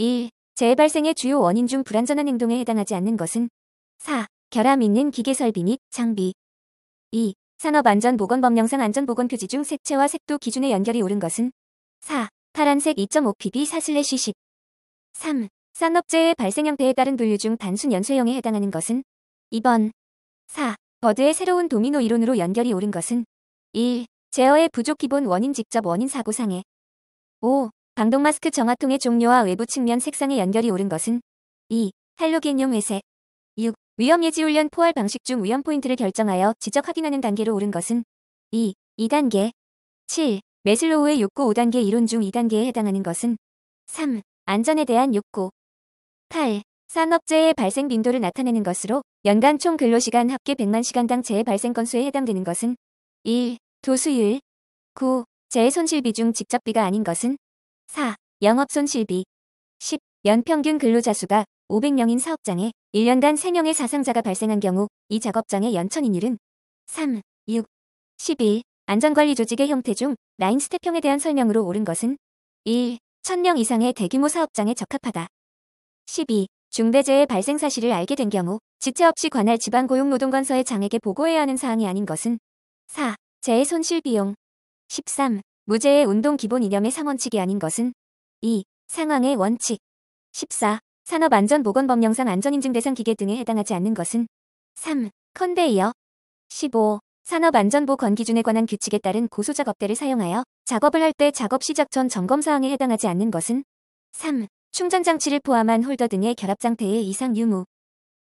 1. 재해 발생의 주요 원인 중 불안전한 행동에 해당하지 않는 것은 4. 결함 있는 기계 설비 및 장비 2. 산업안전보건법령상 안전보건표지 중 색채와 색도 기준의 연결이 오른 것은 4. 파란색 2.5pb 4-10 3. 산업재해 발생 형태에 따른 분류 중 단순 연쇄형에 해당하는 것은 2번 4. 버드의 새로운 도미노 이론으로 연결이 오른 것은 1. 제어의 부족 기본 원인 직접 원인 사고 상해 5. 방독 마스크 정화통의 종류와 외부 측면 색상의 연결이 옳은 것은 2. 할로겐용 회색 6. 위험 예지 훈련 포괄 방식 중 위험 포인트를 결정하여 지적 확인하는 단계로 옳은 것은 2. 2단계 7. 메슬로우의 욕구 5단계 이론 중 2단계에 해당하는 것은 3. 안전에 대한 욕구 8. 산업재해 발생 빈도를 나타내는 것으로 연간 총 근로시간 합계 100만 시간당 재해 발생 건수에 해당되는 것은 1. 도수율 9. 재해 손실 비중 직접비가 아닌 것은 4. 영업 손실비 10. 연평균 근로자 수가 500명인 사업장에 1년간 3명의 사상자가 발생한 경우 이 작업장의 연천인율은 3, 6, 12. 안전관리 조직의 형태 중 라인 스태핑에 대한 설명으로 옳은 것은 1. 1000명 이상의 대규모 사업장에 적합하다. 12. 중대재해 발생 사실을 알게 된 경우 지체 없이 관할 지방고용노동건서의 장에게 보고해야 하는 사항이 아닌 것은 4. 재해 손실 비용 13. 무죄의 운동 기본 이념의 상원칙이 아닌 것은 2. 상황의 원칙 14. 산업안전보건법령상 안전인증 대상 기계 등에 해당하지 않는 것은 3. 컨베이어 15. 산업안전보건 기준에 관한 규칙에 따른 고소작 업대를 사용하여 작업을 할 때 작업 시작 전 점검 사항에 해당하지 않는 것은 3. 충전장치를 포함한 홀더 등의 결합장태의 이상 유무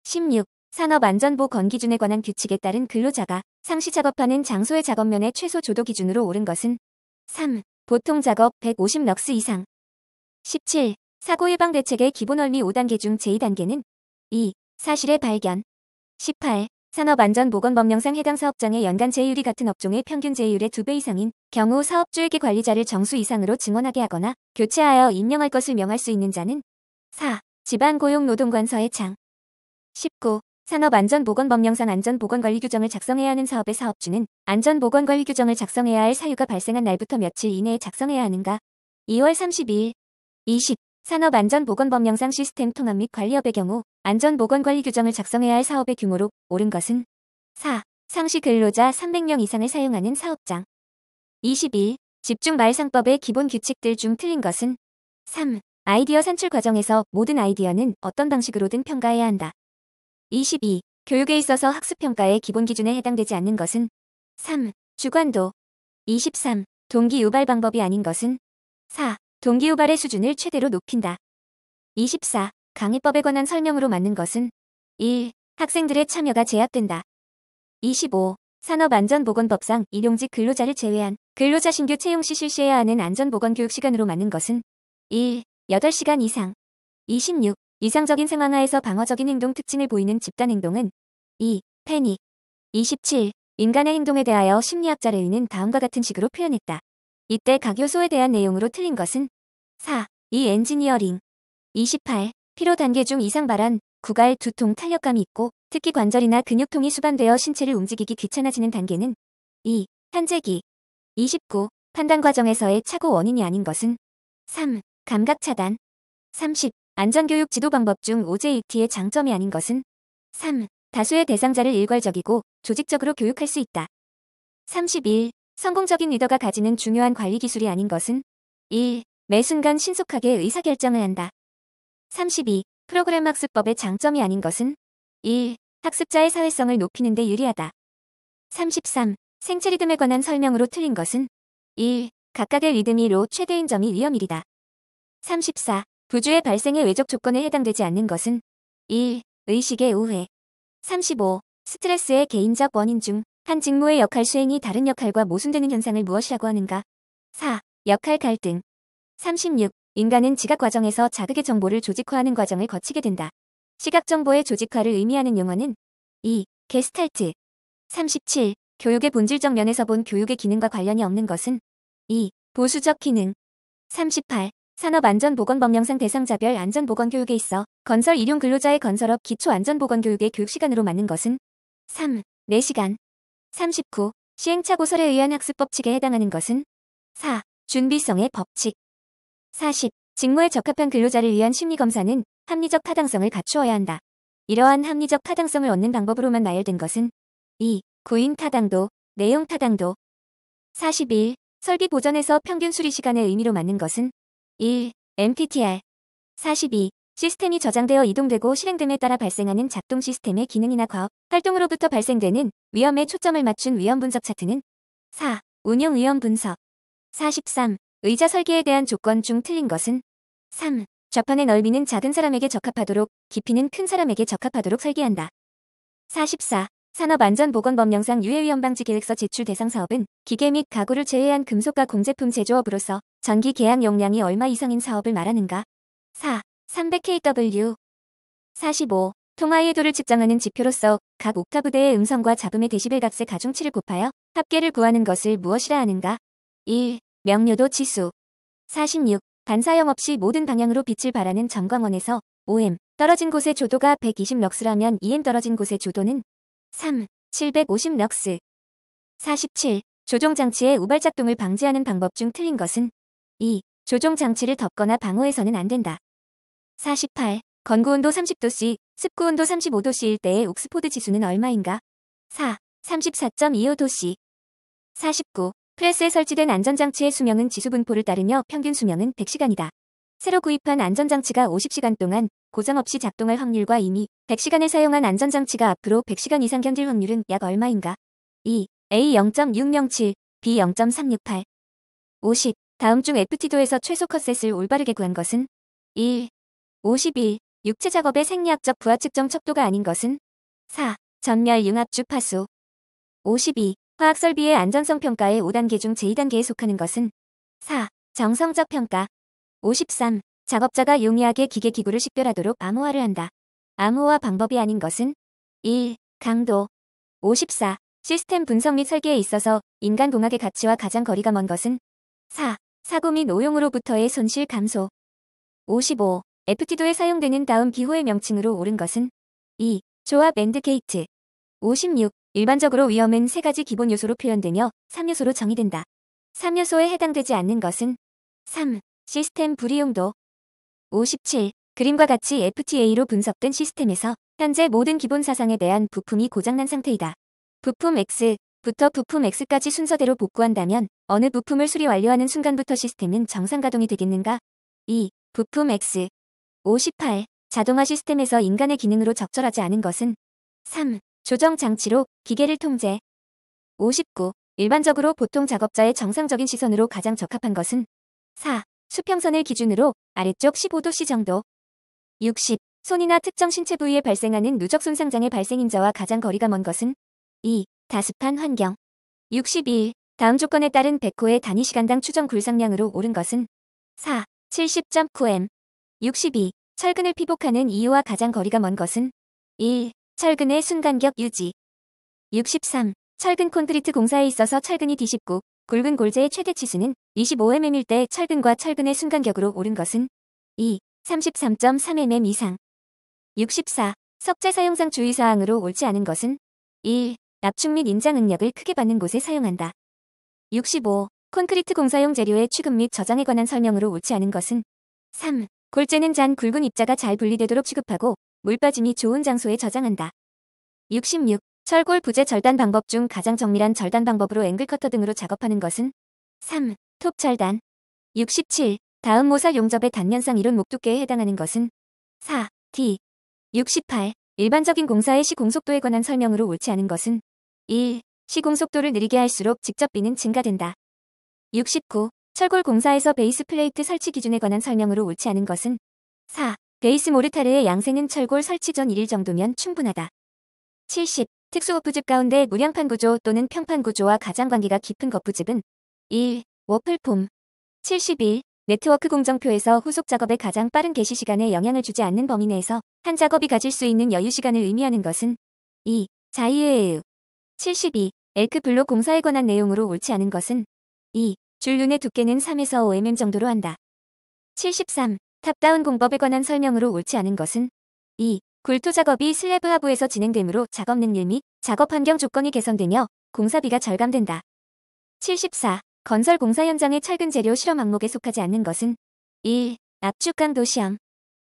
16. 산업안전보건 기준에 관한 규칙에 따른 근로자가 상시 작업하는 장소의 작업면의 최소 조도 기준으로 옳은 것은 3. 보통 작업 150럭스 이상 17. 사고 예방 대책의 기본 원리 5단계 중 제2단계는 2. 사실의 발견 18. 산업안전보건법령상 해당 사업장의 연간 제휴율이 같은 업종의 평균 제휴율의 2배 이상인 경우 사업주에게 관리자를 정수 이상으로 증언하게 하거나 교체하여 임명할 것을 명할 수 있는 자는 4. 지방고용노동관서의 창 19. 산업안전보건법령상 안전보건관리 규정을 작성해야 하는 사업의 사업주는 안전보건관리 규정을 작성해야 할 사유가 발생한 날부터 며칠 이내에 작성해야 하는가. 2월 32일 20. 산업안전보건법령상 시스템 통합 및 관리업의 경우 안전보건관리 규정을 작성해야 할 사업의 규모로 옳은 것은 4. 상시 근로자 300명 이상을 사용하는 사업장 21. 집중말상법의 기본 규칙들 중 틀린 것은 3. 아이디어 산출 과정에서 모든 아이디어는 어떤 방식으로든 평가해야 한다. 22. 교육에 있어서 학습평가의 기본 기준에 해당되지 않는 것은 3. 주관도 23. 동기 유발 방법이 아닌 것은 4. 동기 유발의 수준을 최대로 높인다. 24. 강의법에 관한 설명으로 맞는 것은 1. 학생들의 참여가 제약된다. 25. 산업안전보건법상 일용직 근로자를 제외한 근로자 신규 채용 시 실시해야 하는 안전보건 교육 시간으로 맞는 것은 1. 8시간 이상 26. 이상적인 상황하에서 방어적인 행동 특징을 보이는 집단행동은 2. 패닉 27. 인간의 행동에 대하여 심리학자를 이는 다음과 같은 식으로 표현했다. 이때 각 요소에 대한 내용으로 틀린 것은 4. 이 엔지니어링 28. 피로 단계 중 이상 발한, 구갈, 두통, 탄력감이 있고 특히 관절이나 근육통이 수반되어 신체를 움직이기 귀찮아지는 단계는 2. 탄재기 29. 판단 과정에서의 착오 원인이 아닌 것은 3. 감각 차단 30. 안전교육 지도 방법 중 OJT의 장점이 아닌 것은 3. 다수의 대상자를 일괄적이고 조직적으로 교육할 수 있다. 31. 성공적인 리더가 가지는 중요한 관리 기술이 아닌 것은 1. 매 순간 신속하게 의사결정을 한다. 32. 프로그램 학습법의 장점이 아닌 것은 1. 학습자의 사회성을 높이는 데 유리하다. 33. 생체 리듬에 관한 설명으로 틀린 것은 1. 각각의 리듬이 로 최대인 점이 위험일이다. 34. 부주의 발생의 외적 조건에 해당되지 않는 것은 1. 의식의 우회 35. 스트레스의 개인적 원인 중 한 직무의 역할 수행이 다른 역할과 모순되는 현상을 무엇이라고 하는가 4. 역할 갈등 36. 인간은 지각 과정에서 자극의 정보를 조직화하는 과정을 거치게 된다. 시각 정보의 조직화를 의미하는 용어는 2. 게스탈트 37. 교육의 본질적 면에서 본 교육의 기능과 관련이 없는 것은 2. 보수적 기능 38. 산업안전보건법령상 대상자별 안전보건교육에 있어 건설 일용 근로자의 건설업 기초안전보건교육의 교육시간으로 맞는 것은 3. 4시간 39. 시행착고설에 의한 학습법칙에 해당하는 것은 4. 준비성의 법칙 40. 직무에 적합한 근로자를 위한 심리검사는 합리적 타당성을 갖추어야 한다. 이러한 합리적 타당성을 얻는 방법으로만 나열된 것은 2. 구인 타당도, 내용 타당도 41. 설비 보전에서 평균 수리 시간의 의미로 맞는 것은 1. MPTR 42. 시스템이 저장되어 이동되고 실행됨에 따라 발생하는 작동 시스템의 기능이나 과업, 활동으로부터 발생되는 위험에 초점을 맞춘 위험 분석 차트는 4. 운영 위험 분석 43. 의자 설계에 대한 조건 중 틀린 것은 3. 좌판의 넓이는 작은 사람에게 적합하도록, 깊이는 큰 사람에게 적합하도록 설계한다. 44. 산업안전보건법령상 유해위험방지 계획서 제출 대상 사업은 기계 및 가구를 제외한 금속과 공제품 제조업으로서 전기 계약 용량이 얼마 이상인 사업을 말하는가. 4. 300kW 45. 통화의 도를 측정하는 지표로서 각 옥타브대의 음성과 잡음의 데시벨 각세 가중치를 곱하여 합계를 구하는 것을 무엇이라 하는가? 1. 명료도 지수 46. 반사형 없이 모든 방향으로 빛을 발하는 전광원에서 5m 떨어진 곳의 조도가 120럭스라면 2m 떨어진 곳의 조도는 3. 750 럭스 47. 조종장치의 우발작동을 방지하는 방법 중 틀린 것은 2. 조종장치를 덮거나 방호해서는 안 된다. 48. 건구온도 30도씨, 습구온도 35도씨일 때의 옥스포드 지수는 얼마인가? 4. 34.25도씨 49. 프레스에 설치된 안전장치의 수명은 지수 분포를 따르며 평균 수명은 100시간이다. 새로 구입한 안전장치가 50시간 동안 고장 없이 작동할 확률과 이미 100시간을 사용한 안전장치가 앞으로 100시간 이상 견딜 확률은 약 얼마인가? 2. A 0.607, B 0.368. 50. 다음 중 FT도에서 최소 컷셋을 올바르게 구한 것은? 1. 51. 육체 작업의 생리학적 부하 측정 척도가 아닌 것은? 4. 전멸 융합 주파수. 52. 화학 설비의 안전성 평가의 5단계 중 제2단계에 속하는 것은? 4. 정성적 평가. 53. 작업자가 용이하게 기계기구를 식별하도록 암호화를 한다. 암호화 방법이 아닌 것은 1. 강도 54. 시스템 분석 및 설계에 있어서 인간공학의 가치와 가장 거리가 먼 것은 4. 사고 및 오용으로부터의 손실 감소 55. FT도에 사용되는 다음 기호의 명칭으로 오른 것은 2. 조합 앤드 게이트 56. 일반적으로 위험은 세가지 기본 요소로 표현되며 3요소로 정의된다. 3요소에 해당되지 않는 것은 3. 시스템 불이용도 57. 그림과 같이 FTA로 분석된 시스템에서 현재 모든 기본 사상에 대한 부품이 고장난 상태이다. 부품 X부터 부품 X까지 순서대로 복구한다면 어느 부품을 수리 완료하는 순간부터 시스템은 정상 가동이 되겠는가? 2. 부품 X 58. 자동화 시스템에서 인간의 기능으로 적절하지 않은 것은 3. 조정 장치로 기계를 통제 59. 일반적으로 보통 작업자의 정상적인 시선으로 가장 적합한 것은 4. 수평선을 기준으로 아래쪽 15도씨 정도 60. 손이나 특정 신체 부위에 발생하는 누적 손상장의 발생인자와 가장 거리가 먼 것은 2. 다습한 환경 6 2 다음 조건에 따른 100호의 단위 시간당 추정 굴상량으로 오른 것은 4. 70.9m 62. 철근을 피복하는 이유와 가장 거리가 먼 것은 1. 철근의 순간격 유지 63. 철근 콘크리트 공사에 있어서 철근이 뒤집고 굵은 골재의 최대치수는 25mm일 때 철근과 철근의 순간격으로 오른 것은 2. 33.3mm 이상 64. 석재 사용상 주의사항으로 옳지 않은 것은 1. 납축 및 인장 응력을 크게 받는 곳에 사용한다. 65. 콘크리트 공사용 재료의 취급 및 저장에 관한 설명으로 옳지 않은 것은 3. 골재는 잔 굵은 입자가 잘 분리되도록 취급하고 물 빠짐이 좋은 장소에 저장한다. 66. 철골 부재 절단 방법 중 가장 정밀한 절단 방법으로 앵글커터 등으로 작업하는 것은 3. 톱 절단 67. 다음 모사 용접의 단면상 이론 목두께에 해당하는 것은 4. D. 68. 일반적인 공사의 시공속도에 관한 설명으로 옳지 않은 것은 1. 시공속도를 느리게 할수록 직접비는 증가된다. 69. 철골 공사에서 베이스 플레이트 설치 기준에 관한 설명으로 옳지 않은 것은 4. 베이스 모르타르의 양생은 철골 설치 전 1일 정도면 충분하다. 70. 특수워프집 가운데 무량판 구조 또는 평판 구조와 가장 관계가 깊은 거푸집은 1. 워플폼 71. 네트워크 공정표에서 후속 작업에 가장 빠른 개시 시간에 영향을 주지 않는 범위 내에서 한 작업이 가질 수 있는 여유 시간을 의미하는 것은 2. 자이의우 72. 엘크 블록 공사에 관한 내용으로 옳지 않은 것은 2. 줄 눈의 두께는 3에서 5mm 정도로 한다. 73. 탑다운 공법에 관한 설명으로 옳지 않은 것은 2. 굴토 작업이 슬래브 하부에서 진행되므로 작업 능률 및 작업 환경 조건이 개선되며 공사비가 절감된다. 74. 건설 공사 현장의 철근 재료 실험 항목에 속하지 않는 것은 1. 압축 강도 시험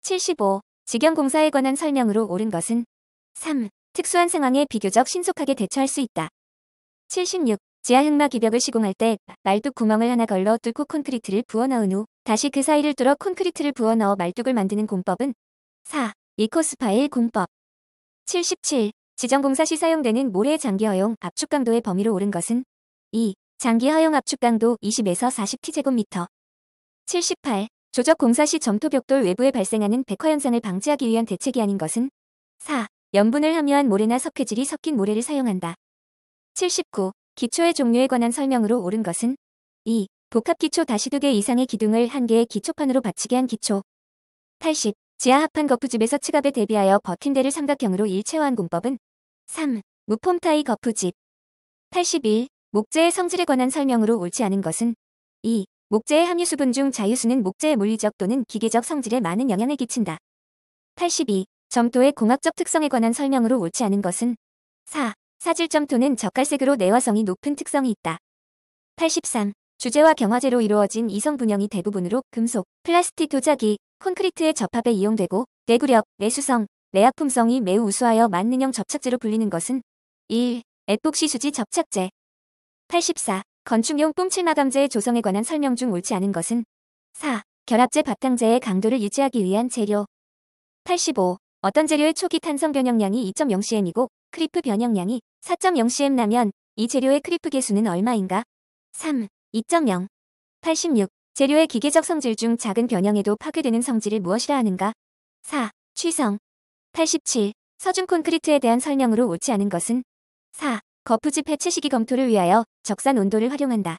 75. 직영 공사에 관한 설명으로 옳은 것은 3. 특수한 상황에 비교적 신속하게 대처할 수 있다. 76. 지하 흑마 기벽을 시공할 때 말뚝 구멍을 하나 걸러 뚫고 콘크리트를 부어 넣은 후 다시 그 사이를 뚫어 콘크리트를 부어 넣어 말뚝을 만드는 공법은 4. 이코스파일 공법 77. 지정공사 시 사용되는 모래 장기 허용 압축 강도의 범위로 오른 것은 2. 장기 허용 압축 강도 20에서 40t제곱미터 78. 조적 공사 시 점토 벽돌 외부에 발생하는 백화 현상을 방지하기 위한 대책이 아닌 것은 4. 염분을 함유한 모래나 석회질이 섞인 모래를 사용한다. 79. 기초의 종류에 관한 설명으로 옳은 것은 2. 복합기초 다시 2개 이상의 기둥을 1 개의 기초판으로 받치게 한 기초 80. 지하합판 거푸집에서 치갑에 대비하여 버틴대를 삼각형으로 일체화한 공법은 3. 무폼타이 거푸집 81. 목재의 성질에 관한 설명으로 옳지 않은 것은 2. 목재의 함유수분 중 자유수는 목재의 물리적 또는 기계적 성질에 많은 영향을 끼친다. 82. 점토의 공학적 특성에 관한 설명으로 옳지 않은 것은 4. 사질 점토는 적갈색으로 내화성이 높은 특성이 있다. 83. 주제와경화제로 이루어진 이성 분영이 대부분으로 금속, 플라스틱 도자기, 콘크리트의 접합에 이용되고 내구력, 내수성, 내약품성이 매우 우수하여 만능형 접착제로 불리는 것은 1. 에폭시 수지 접착제 84. 건축용 뿜칠 마감제의 조성에 관한 설명 중 옳지 않은 것은 4. 결합제 바탕제의 강도를 유지하기 위한 재료 85. 어떤 재료의 초기 탄성 변형량이 2.0cm이고 크리프 변형량이 4.0cm 라면이 재료의 크리프 개수는 얼마인가? 3. 2.0 86. 재료의 기계적 성질 중 작은 변형에도 파괴되는 성질을 무엇이라 하는가? 4. 취성 87. 서중 콘크리트에 대한 설명으로 옳지 않은 것은? 4. 거푸집 해체 시기 검토를 위하여 적산 온도를 활용한다.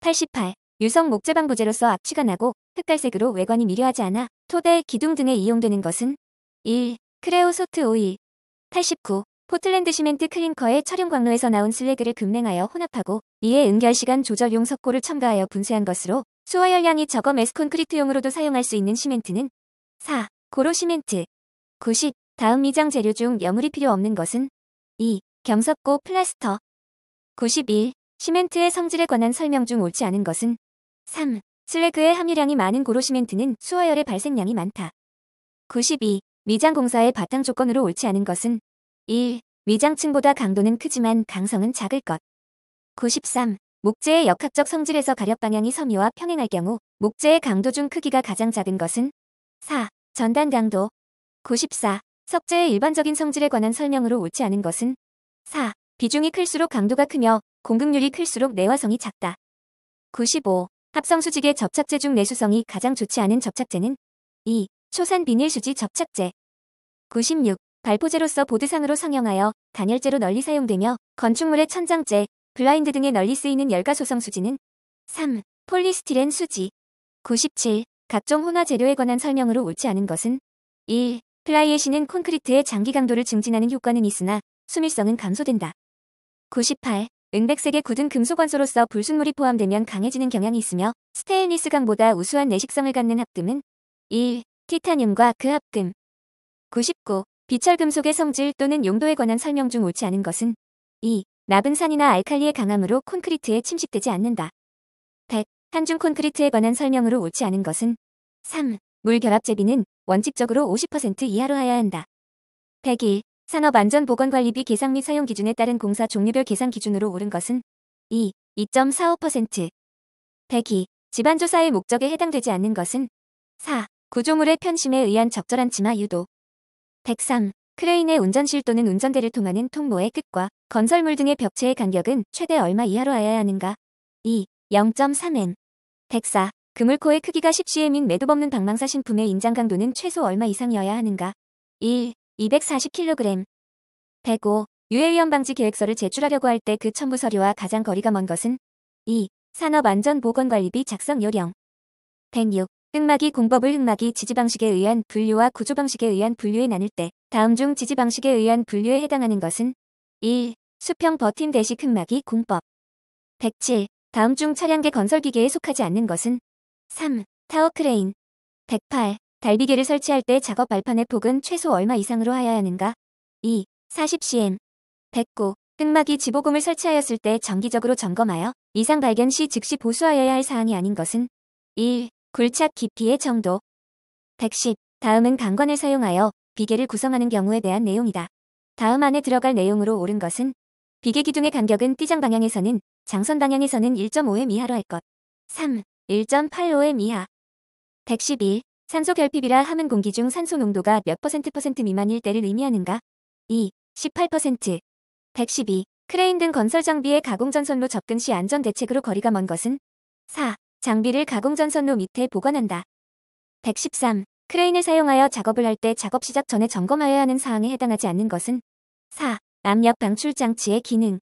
88. 유성 목재방부제로서 악취가 나고 흑갈색으로 외관이 미려하지 않아 토대, 기둥 등에 이용되는 것은? 1. 크레오소트 오일 89. 포틀랜드 시멘트 클링커의 철용 광로에서 나온 슬래그를 급냉하여 혼합하고 이에 응결 시간 조절용 석고를 첨가하여 분쇄한 것으로 수화 열량이 적어 매스콘크리트용으로도 사용할 수 있는 시멘트는 4. 고로 시멘트 90. 다음 미장 재료 중 여물이 필요 없는 것은 2. 경석고 플라스터 91. 시멘트의 성질에 관한 설명 중 옳지 않은 것은 3. 슬래그의 함유량이 많은 고로 시멘트는 수화열의 발생량이 많다. 92. 미장 공사의 바탕 조건으로 옳지 않은 것은 1. 위장층보다 강도는 크지만 강성은 작을 것. 93. 목재의 역학적 성질에서 가력 방향이 섬유와 평행할 경우 목재의 강도 중 크기가 가장 작은 것은 4. 전단 강도 94. 석재의 일반적인 성질에 관한 설명으로 옳지 않은 것은 4. 비중이 클수록 강도가 크며 공급률이 클수록 내화성이 작다. 95. 합성수직의 접착제 중 내수성이 가장 좋지 않은 접착제는 2. 초산 비닐수지 접착제 96. 발포제로서 보드상으로 상용하여 단열재로 널리 사용되며 건축물의 천장재, 블라인드 등에 널리 쓰이는 열가소성 수지는 3. 폴리스티렌 수지 97. 각종 혼화 재료에 관한 설명으로 옳지 않은 것은 1. 플라이에시는 콘크리트의 장기 강도를 증진하는 효과는 있으나 수밀성은 감소된다. 98. 은백색의 굳은 금속 원소로서 불순물이 포함되면 강해지는 경향이 있으며 스테인리스 강보다 우수한 내식성을 갖는 합금은 1. 티타늄과 그 합금 99. 비철금속의 성질 또는 용도에 관한 설명 중 옳지 않은 것은 2. 나분산이나 알칼리의 강함으로 콘크리트에 침식되지 않는다. 100. 한중 콘크리트에 관한 설명으로 옳지 않은 것은 3. 물 결합 제비는 원칙적으로 50% 이하로 하여야 한다. 101. 산업안전보건관리비 계상 및 사용 기준에 따른 공사 종류별 계산 기준으로 옳은 것은 2. 2.45% 102. 집안조사의 목적에 해당되지 않는 것은 4. 구조물의 편심에 의한 적절한 치마 유도 103. 크레인의 운전실 또는 운전대를 통하는 통로의 끝과 건설물 등의 벽체의 간격은 최대 얼마 이하로 하여야 하는가? 2. 0.3N 104. 그물코의 크기가 10cm인 매듭 없는 방망사 신품의 인장 강도는 최소 얼마 이상이어야 하는가? 1. 240kg 105. 유해위험 방지 계획서를 제출하려고 할 때 그 첨부 서류와 가장 거리가 먼 것은? 2. 산업안전보건관리비 작성 요령 106. 흑막이 공법을 흑막이 지지방식에 의한 분류와 구조방식에 의한 분류에 나눌 때 다음 중 지지방식에 의한 분류에 해당하는 것은 1. 수평 버팀 대식 흑막이 공법 107. 다음 중 차량계 건설기계에 속하지 않는 것은 3. 타워 크레인 108. 달비계를 설치할 때 작업 발판의 폭은 최소 얼마 이상으로 하여야 하는가 2. 40cm 109. 흑막이 지보금을 설치하였을 때 정기적으로 점검하여 이상 발견 시 즉시 보수하여야 할 사항이 아닌 것은 1. 굴착 깊이의 정도 110. 다음은 강관을 사용하여 비계를 구성하는 경우에 대한 내용이다. 다음 안에 들어갈 내용으로 옳은 것은 비계 기둥의 간격은 띠장 방향에서는 장선 방향에서는 1.5m 이하로 할 것. 3. 1.85m 이하 111. 산소 결핍이라 함은 공기 중 산소 농도가 몇 퍼센트 퍼센트 미만일 때를 의미하는가? 2. 18%. 112. 크레인 등 건설 장비의 가공 전선로 접근 시 안전 대책으로 거리가 먼 것은? 4. 장비를 가공전선로 밑에 보관한다. 113. 크레인을 사용하여 작업을 할 때 작업 시작 전에 점검하여야 하는 사항에 해당하지 않는 것은 4. 압력 방출 장치의 기능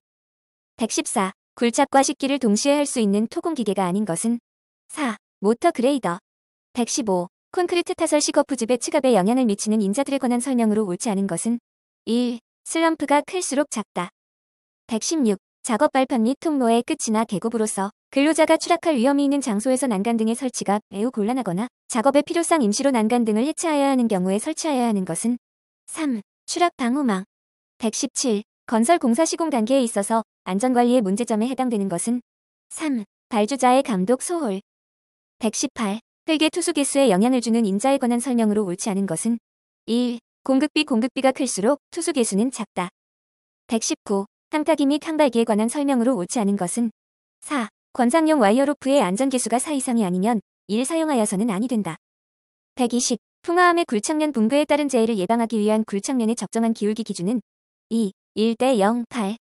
114. 굴착과 식기를 동시에 할 수 있는 토공 기계가 아닌 것은 4. 모터 그레이더 115. 콘크리트 타설 시거푸집의 측압에 영향을 미치는 인자들에 관한 설명으로 옳지 않은 것은 1. 슬럼프가 클수록 작다. 116. 작업 발판 및 통로의 끝이나 계곡으로서 근로자가 추락할 위험이 있는 장소에서 난간 등의 설치가 매우 곤란하거나 작업의 필요상 임시로 난간 등을 해체하여야 하는 경우에 설치하여야 하는 것은 3. 추락 방호망 117. 건설 공사 시공 단계에 있어서 안전관리의 문제점에 해당되는 것은 3. 발주자의 감독 소홀 118. 회계 투수 개수에 영향을 주는 인자에 관한 설명으로 옳지 않은 것은 1. 공급비 공급비가 클수록 투수 개수는 작다. 119. 땅타기및 항발기에 관한 설명으로 옳지 않은 것은 4. 권상용 와이어로프의 안전계수가 4 이상이 아니면 1 사용하여서는 아니 된다. 120. 풍화암의 굴착면 붕괴에 따른 재해를 예방하기 위한 굴착면에 적정한 기울기 기준은 2. 1대 0, 8.